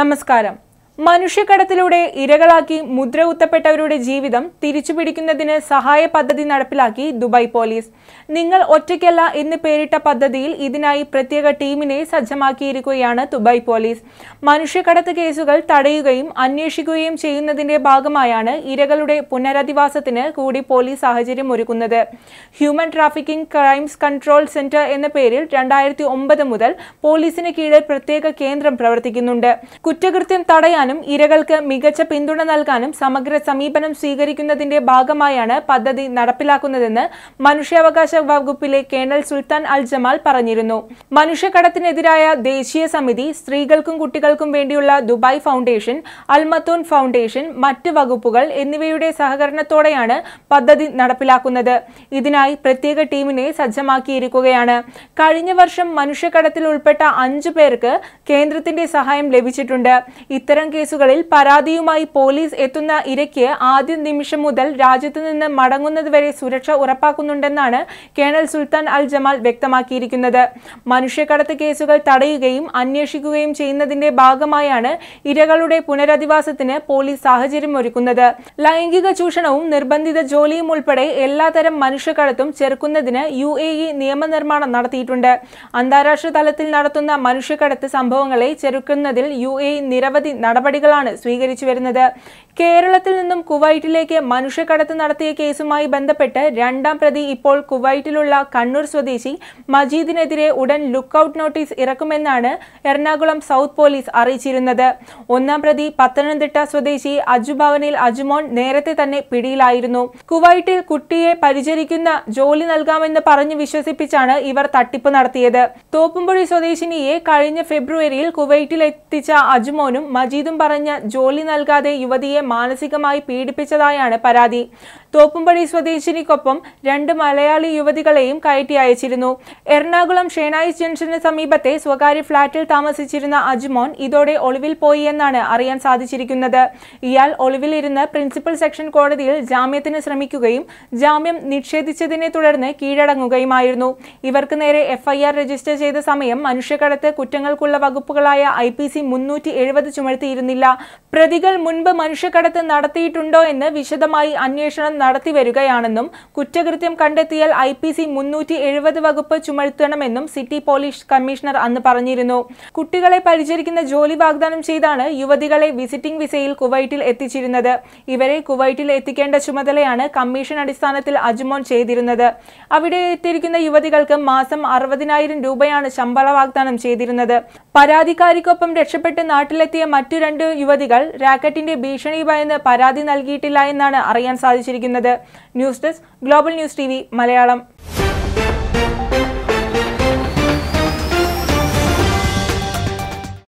നമസ്കാരം മനുഷ്യക്കടത്തിലൂടെ ഇരകളാക്കി മുദ്രകുത്തപ്പെട്ടവരുടെ ജീവിതം തിരിച്ചുപിടിക്കുന്നതിന് സഹായ പദ്ധതി നടപ്പിലാക്കി ദുബായ് പോലീസ് നിങ്ങൾ ഒറ്റയ്ക്കല്ല എന്ന് പേരിട്ട പദ്ധതിയിൽ ഇതിനായി പ്രത്യേക ടീമിനെ സജ്ജമാക്കിയിരിക്കുകയാണ് ദുബായ് പോലീസ് മനുഷ്യക്കടത്ത് കേസുകൾ തടയുകയും അന്വേഷിക്കുകയും ചെയ്യുന്നതിന്റെ ഭാഗമായാണ് ഇരകളുടെ പുനരധിവാസത്തിന് കൂടി പോലീസ് സാഹചര്യം ഒരുക്കുന്നത് human trafficking crimes control centre എന്ന പേരിൽ രണ്ടായിരത്തി മുതൽ പോലീസിന് കീഴിൽ പ്രത്യേക കേന്ദ്രം പ്രവർത്തിക്കുന്നുണ്ട് കുറ്റകൃത്യം തടയാനും നൽകാനും ഇരകൾക്ക് മികച്ച പിന്തുണ നൽകാനും സമഗ്ര സമീപനം സ്വീകരിക്കുന്നതിന്റെ ഭാഗമായാണ് പദ്ധതി നടപ്പിലാക്കുന്നതെന്ന് മനുഷ്യാവകാശ വകുപ്പിലെ കേണൽ സുൽത്താൻ അൽ ജമാൽ പറഞ്ഞിരുന്നു മനുഷ്യക്കടത്തിനെതിരായ ദേശീയ സമിതി സ്ത്രീകൾക്കും കുട്ടികൾക്കും വേണ്ടിയുള്ള ദുബായ് ഫൗണ്ടേഷൻ അൽമത്തൂൺ ഫൗണ്ടേഷൻ മറ്റ് വകുപ്പുകൾ എന്നിവയുടെ സഹകരണത്തോടെയാണ് പദ്ധതി നടപ്പിലാക്കുന്നത് ഇതിനായി പ്രത്യേക ടീമിനെ സജ്ജമാക്കിയിരിക്കുകയാണ് കഴിഞ്ഞ വർഷം മനുഷ്യക്കടത്തിൽ ഉൾപ്പെട്ട അഞ്ചു പേർക്ക് കേന്ദ്രത്തിന്റെ സഹായം ലഭിച്ചിട്ടുണ്ട് ഇത്തരം കേസുകളിൽ പരാതിയുമായി പോലീസ് എത്തുന്ന ഇരയ്ക്ക് ആദ്യ നിമിഷം മുതൽ രാജ്യത്തു നിന്ന് മടങ്ങുന്നതുവരെ സുരക്ഷ ഉറപ്പാക്കുന്നുണ്ടെന്നാണ് കേണൽ സുൽത്താൻ അൽ ജമാൽ വ്യക്തമാക്കിയിരിക്കുന്നത് മനുഷ്യക്കടത്ത് കേസുകൾ തടയുകയും അന്വേഷിക്കുകയും ചെയ്യുന്നതിന്റെ ഭാഗമായാണ് ഇരകളുടെ പുനരധിവാസത്തിന് പോലീസ് സാഹചര്യം ഒരുക്കുന്നത് ലൈംഗിക ചൂഷണവും നിർബന്ധിത ജോലിയും ഉൾപ്പെടെ എല്ലാതരം മനുഷ്യക്കടത്തും ചെറുക്കുന്നതിന് യു എ ഇ നിയമനിർമ്മാണം നടത്തിയിട്ടുണ്ട് അന്താരാഷ്ട്ര തലത്തിൽ നടത്തുന്ന മനുഷ്യക്കടത്ത് സംഭവങ്ങളെ ചെറുക്കുന്നതിൽ യു എ നിരവധി നടപടി നടപടികളാണ് സ്വീകരിച്ചു വരുന്നത് കേരളത്തിൽ നിന്നും കുവൈറ്റിലേക്ക് മനുഷ്യക്കടത്ത് നടത്തിയ കേസുമായി ബന്ധപ്പെട്ട് രണ്ടാം പ്രതി ഇപ്പോൾ കുവൈറ്റിലുള്ള കണ്ണൂർ സ്വദേശി മജീദിനെതിരെ ഉടൻ ഔട്ട് നോട്ടീസ് ഇറക്കുമെന്നാണ് എറണാകുളം സൗത്ത് പോലീസ് അറിയിച്ചിരുന്നത് ഒന്നാം പ്രതി പത്തനംതിട്ട സ്വദേശി അജുഭവനിൽ അജുമോൻ നേരത്തെ തന്നെ പിടിയിലായിരുന്നു കുവൈറ്റിൽ കുട്ടിയെ പരിചരിക്കുന്ന ജോലി നൽകാമെന്ന് പറഞ്ഞു വിശ്വസിപ്പിച്ചാണ് ഇവർ തട്ടിപ്പ് നടത്തിയത് തോപ്പുംപൊഴി സ്വദേശിനിയെ കഴിഞ്ഞ ഫെബ്രുവരിയിൽ കുവൈറ്റിൽ എത്തിച്ച അജുമോനും മജീദും പറഞ്ഞ ജോലി നൽകാതെ യുവതിയെ മാനസികമായി പീഡിപ്പിച്ചതായാണ് പരാതി തോപ്പുംപടി സ്വദേശിനിക്കൊപ്പം രണ്ട് മലയാളി യുവതികളെയും കയറ്റി അയച്ചിരുന്നു എറണാകുളം ഷെനായി ജംഗ്ഷന് സമീപത്തെ സ്വകാര്യ ഫ്ളാറ്റിൽ താമസിച്ചിരുന്ന അജ്മോൻ ഇതോടെ ഒളിവിൽ പോയി എന്നാണ് അറിയാൻ സാധിച്ചിരിക്കുന്നത് ഇയാൾ ഒളിവിലിരുന്ന് പ്രിൻസിപ്പൽ സെക്ഷൻ കോടതിയിൽ ജാമ്യത്തിന് ശ്രമിക്കുകയും ജാമ്യം നിഷേധിച്ചതിനെ തുടർന്ന് കീഴടങ്ങുകയുമായിരുന്നു ഇവർക്ക് നേരെ എഫ്ഐആർ രജിസ്റ്റർ ചെയ്ത സമയം മനുഷ്യക്കടത്ത് കുറ്റങ്ങൾക്കുള്ള വകുപ്പുകളായ ഐ പി സി മുന്നൂറ്റി എഴുപത് ചുമത്തിയിരുന്നില്ല പ്രതികൾ മുൻപ് മനുഷ്യ കടത്ത് നടത്തിയിട്ടുണ്ടോ എന്ന് വിശദമായി അന്വേഷണം വരികയാണെന്നും കുറ്റകൃത്യം കണ്ടെത്തിയാൽ ഐ പി സി മുന്നൂറ്റി എഴുപത് വകുപ്പ് ചുമത്തണമെന്നും സിറ്റി പോലീസ് കമ്മീഷണർ അന്ന് പറഞ്ഞിരുന്നു കുട്ടികളെ പരിചരിക്കുന്ന ജോലി വാഗ്ദാനം ചെയ്താണ് യുവതികളെ വിസിറ്റിംഗ് വിസയിൽ കുവൈറ്റിൽ എത്തിച്ചിരുന്നത് ഇവരെ കുവൈറ്റിൽ എത്തിക്കേണ്ട ചുമതലയാണ് കമ്മീഷൻ അടിസ്ഥാനത്തിൽ അജ്മോൻ ചെയ്തിരുന്നത് അവിടെ എത്തിയിരിക്കുന്ന യുവതികൾക്ക് മാസം അറുപതിനായിരം രൂപയാണ് ശമ്പള വാഗ്ദാനം ചെയ്തിരുന്നത് പരാതിക്കാരിക്കൊപ്പം രക്ഷപ്പെട്ട് നാട്ടിലെത്തിയ മറ്റു രണ്ട് യുവതികൾ റാക്കറ്റിന്റെ ഭീഷണി മുഖ്യമന്ത്രി പരാതി നൽകിയിട്ടില്ല എന്നാണ് അറിയാൻ സാധിച്ചിരിക്കുന്നത് news desk global news T Malayalam